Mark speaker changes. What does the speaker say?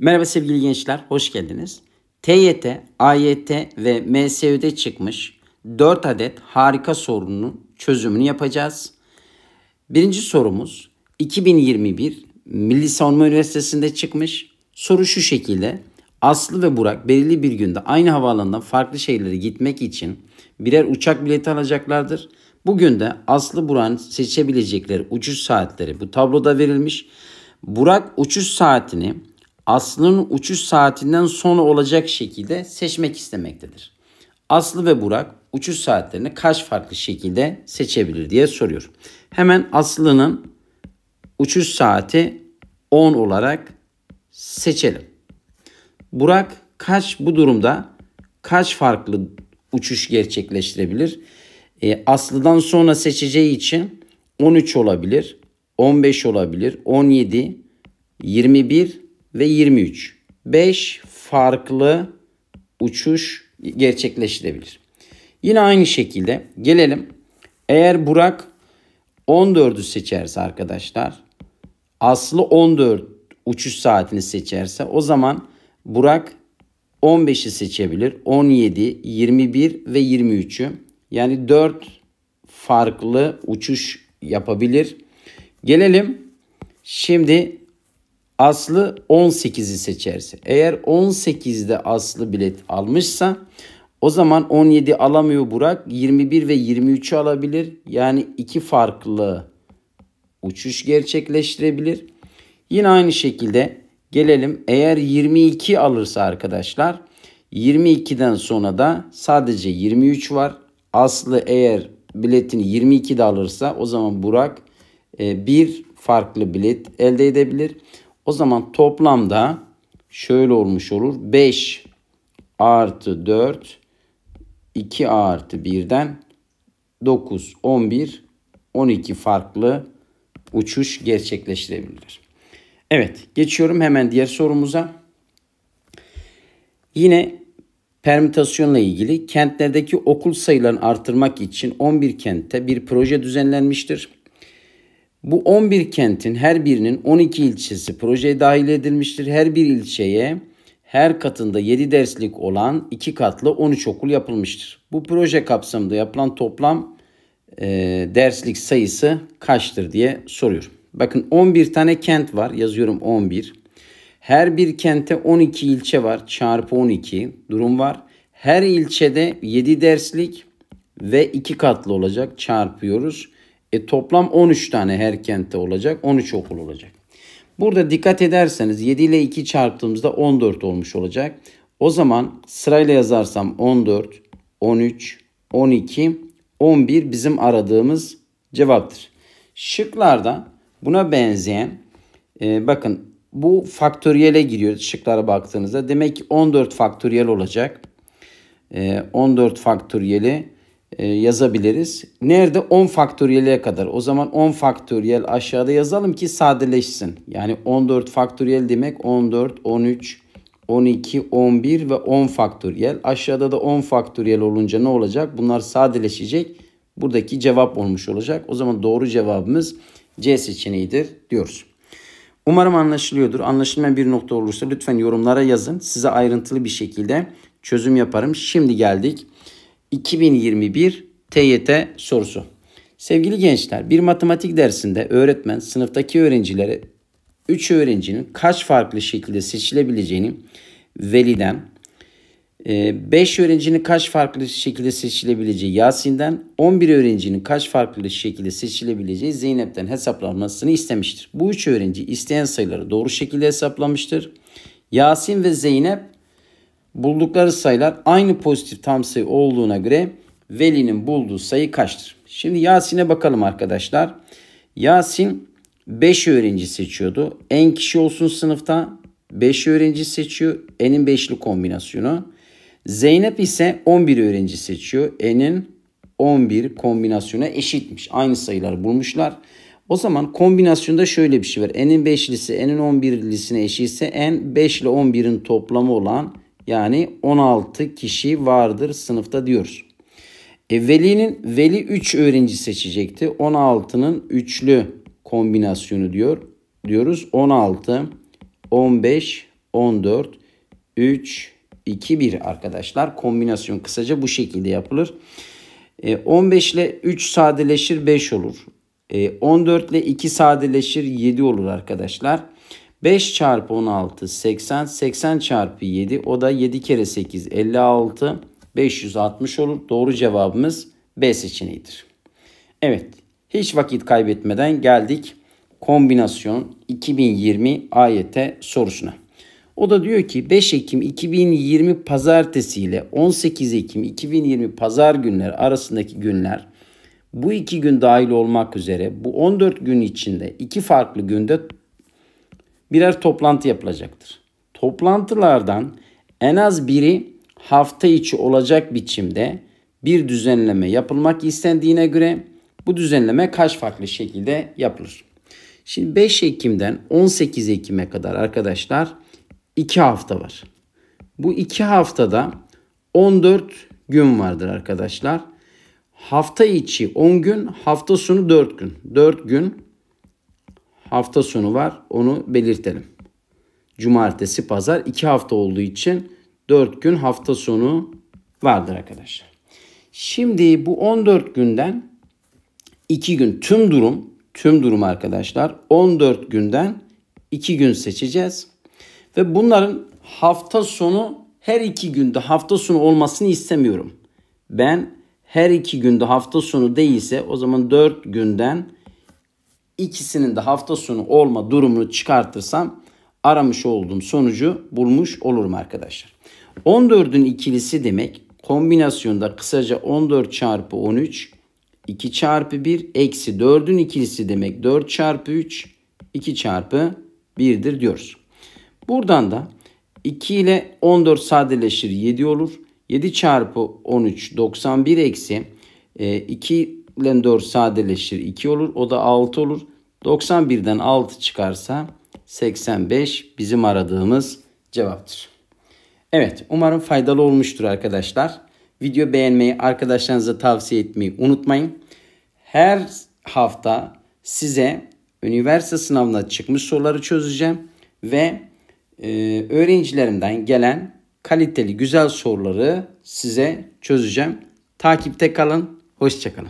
Speaker 1: Merhaba sevgili gençler, hoş geldiniz. TYT, AYT ve MSÜ'de çıkmış 4 adet harika sorunun çözümünü yapacağız. Birinci sorumuz 2021 Milli Savunma Üniversitesi'nde çıkmış. Soru şu şekilde. Aslı ve Burak belirli bir günde aynı havaalanından farklı şehirlere gitmek için birer uçak bileti alacaklardır. Bugün de Aslı Burak'ın seçebilecekleri uçuş saatleri bu tabloda verilmiş. Burak uçuş saatini aslının uçuş saatinden sonra olacak şekilde seçmek istemektedir. Aslı ve Burak uçuş saatlerini kaç farklı şekilde seçebilir diye soruyor. Hemen Aslı'nın uçuş saati 10 olarak seçelim. Burak kaç bu durumda kaç farklı uçuş gerçekleştirebilir? E, Aslı'dan sonra seçeceği için 13 olabilir, 15 olabilir, 17, 21 ve 23. 5 farklı uçuş gerçekleştirebilir. Yine aynı şekilde gelelim. Eğer Burak 14'ü seçerse arkadaşlar Aslı 14 uçuş saatini seçerse o zaman Burak 15'i seçebilir. 17, 21 ve 23'ü. Yani 4 farklı uçuş yapabilir. Gelelim şimdi aslı 18'i seçerse. Eğer 18'de aslı bilet almışsa o zaman 17 alamıyor Burak. 21 ve 23'ü alabilir. Yani iki farklı uçuş gerçekleştirebilir. Yine aynı şekilde gelelim. Eğer 22 alırsa arkadaşlar 22'den sonra da sadece 23 var. Aslı eğer biletini 22'de alırsa o zaman Burak e, bir farklı bilet elde edebilir. O zaman toplamda şöyle olmuş olur. 5 artı 4 2 artı 1'den 9, 11, 12 farklı uçuş gerçekleştirebilir. Evet geçiyorum hemen diğer sorumuza. Yine permütasyonla ilgili kentlerdeki okul sayılarını artırmak için 11 kentte bir proje düzenlenmiştir. Bu 11 kentin her birinin 12 ilçesi projeye dahil edilmiştir. Her bir ilçeye her katında 7 derslik olan 2 katlı 13 okul yapılmıştır. Bu proje kapsamında yapılan toplam e, derslik sayısı kaçtır diye soruyorum. Bakın 11 tane kent var. Yazıyorum 11. Her bir kente 12 ilçe var. Çarpı 12 durum var. Her ilçede 7 derslik ve 2 katlı olacak. Çarpıyoruz. E, toplam 13 tane her kentte olacak. 13 okul olacak. Burada dikkat ederseniz 7 ile 2 çarptığımızda 14 olmuş olacak. O zaman sırayla yazarsam 14, 13, 12, 11 bizim aradığımız cevaptır. Şıklarda buna benzeyen e, bakın bu faktöriyele giriyor şıklara baktığınızda. Demek ki 14 faktöriyel olacak. E, 14 faktöriyeli e, yazabiliriz. Nerede? 10 faktöriyele kadar. O zaman 10 faktöriyel aşağıda yazalım ki sadeleşsin. Yani 14 faktöriyel demek 14, 13, 12, 11 ve 10 faktöriyel. Aşağıda da 10 faktöriyel olunca ne olacak? Bunlar sadeleşecek. Buradaki cevap olmuş olacak. O zaman doğru cevabımız C seçeneğidir diyoruz. Umarım anlaşılıyordur. Anlaşılmayan bir nokta olursa lütfen yorumlara yazın. Size ayrıntılı bir şekilde çözüm yaparım. Şimdi geldik. 2021 TYT sorusu. Sevgili gençler, bir matematik dersinde öğretmen sınıftaki öğrencilere 3 öğrencinin kaç farklı şekilde seçilebileceğini Veli'den, 5 e, öğrencinin kaç farklı şekilde seçilebileceği Yasin'den, 11 öğrencinin kaç farklı şekilde seçilebileceği Zeynep'ten hesaplanmasını istemiştir. Bu 3 öğrenci isteyen sayıları doğru şekilde hesaplamıştır. Yasin ve Zeynep Buldukları sayılar aynı pozitif tam sayı olduğuna göre Veli'nin bulduğu sayı kaçtır? Şimdi Yasin'e bakalım arkadaşlar. Yasin 5 öğrenci seçiyordu. En kişi olsun sınıfta 5 öğrenci seçiyor. E'nin 5'li kombinasyonu. Zeynep ise 11 öğrenci seçiyor. E'nin 11 kombinasyona eşitmiş. Aynı sayılar bulmuşlar. O zaman kombinasyonda şöyle bir şey var. N'in 5'lisi N'in 11'lisine eşitse en 5 ile 11'in toplamı olan yani 16 kişi vardır sınıfta diyoruz. E, velinin veli 3 öğrenci seçecekti. 16'nın üçlü kombinasyonu diyor diyoruz. 16, 15, 14, 3, 2, 1 arkadaşlar. Kombinasyon kısaca bu şekilde yapılır. E, 15 ile 3 sadeleşir 5 olur. E, 14 ile 2 sadeleşir 7 olur arkadaşlar. 5 çarpı 16 80. 80 çarpı 7 o da 7 kere 8 56. 560 olur. Doğru cevabımız B seçeneğidir. Evet hiç vakit kaybetmeden geldik kombinasyon 2020 AYT sorusuna. O da diyor ki 5 Ekim 2020 pazartesi ile 18 Ekim 2020 pazar günleri arasındaki günler bu iki gün dahil olmak üzere bu 14 gün içinde iki farklı günde birer toplantı yapılacaktır. Toplantılardan en az biri hafta içi olacak biçimde bir düzenleme yapılmak istendiğine göre bu düzenleme kaç farklı şekilde yapılır? Şimdi 5 Ekim'den 18 Ekim'e kadar arkadaşlar 2 hafta var. Bu 2 haftada 14 gün vardır arkadaşlar. Hafta içi 10 gün, hafta sonu 4 gün. 4 gün hafta sonu var onu belirtelim. Cumartesi, pazar 2 hafta olduğu için 4 gün hafta sonu vardır arkadaşlar. Şimdi bu 14 günden 2 gün tüm durum, tüm durum arkadaşlar 14 günden 2 gün seçeceğiz. Ve bunların hafta sonu her iki günde hafta sonu olmasını istemiyorum. Ben her iki günde hafta sonu değilse o zaman 4 günden ikisinin de hafta sonu olma durumunu çıkartırsam aramış olduğum sonucu bulmuş olurum arkadaşlar. 14'ün ikilisi demek kombinasyonda kısaca 14 çarpı 13 2 çarpı 1 eksi 4'ün ikilisi demek 4 çarpı 3 2 çarpı 1'dir diyoruz. Buradan da 2 ile 14 sadeleşir 7 olur. 7 çarpı 13 91 eksi 2 e, ile 4 sadeleşir 2 olur. O da 6 olur. 91'den 6 çıkarsa 85 bizim aradığımız cevaptır. Evet umarım faydalı olmuştur arkadaşlar. Video beğenmeyi arkadaşlarınıza tavsiye etmeyi unutmayın. Her hafta size üniversite sınavına çıkmış soruları çözeceğim ve e, öğrencilerimden gelen kaliteli güzel soruları size çözeceğim. Takipte kalın, hoşçakalın.